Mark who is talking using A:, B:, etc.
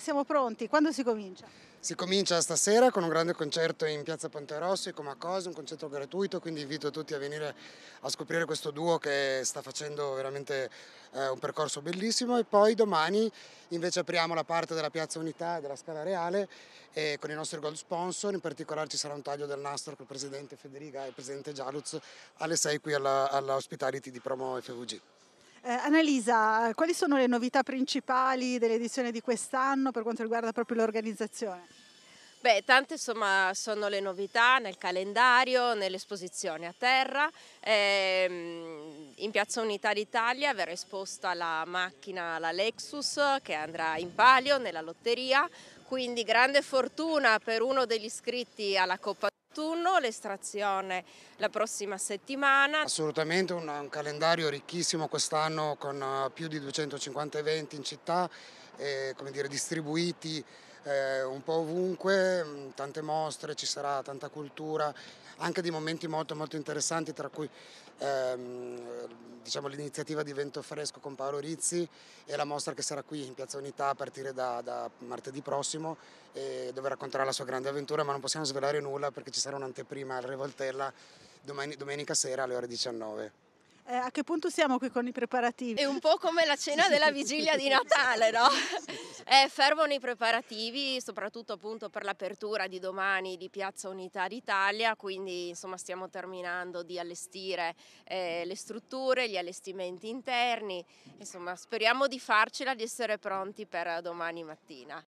A: Siamo pronti, quando si comincia?
B: Si comincia stasera con un grande concerto in Piazza Ponte Rossi, come a Comacoso, un concerto gratuito, quindi invito tutti a venire a scoprire questo duo che sta facendo veramente eh, un percorso bellissimo e poi domani invece apriamo la parte della Piazza Unità e della Scala Reale e con i nostri gold sponsor, in particolare ci sarà un taglio del nastro con il presidente Federica e il presidente Gialuz alle 6 qui alla, alla Hospitality di Promo FVG.
A: Eh, Annalisa, quali sono le novità principali dell'edizione di quest'anno per quanto riguarda proprio l'organizzazione?
C: Beh, tante insomma, sono le novità nel calendario, nell'esposizione a terra. Ehm, in Piazza Unità d'Italia verrà esposta la macchina, la Lexus, che andrà in palio nella lotteria. Quindi grande fortuna per uno degli iscritti alla Coppa turno l'estrazione la prossima settimana.
B: Assolutamente un, un calendario ricchissimo quest'anno con eh, più di 250 eventi in città, eh, dire, distribuiti eh, un po' ovunque, mm, tante mostre, ci sarà tanta cultura, anche di momenti molto, molto interessanti tra cui ehm, diciamo, l'iniziativa di Vento Fresco con Paolo Rizzi e la mostra che sarà qui in Piazza Unità a partire da, da martedì prossimo eh, dove racconterà la sua grande avventura ma non possiamo svelare nulla perché ci sarà un'anteprima al Revoltella domenica sera alle ore 19.
A: Eh, a che punto siamo qui con i preparativi? È un po' come la cena della vigilia di Natale, no?
C: Eh, fervono i preparativi, soprattutto appunto per l'apertura di domani di Piazza Unità d'Italia, quindi insomma stiamo terminando di allestire eh, le strutture, gli allestimenti interni, insomma speriamo di farcela, di essere pronti per domani mattina.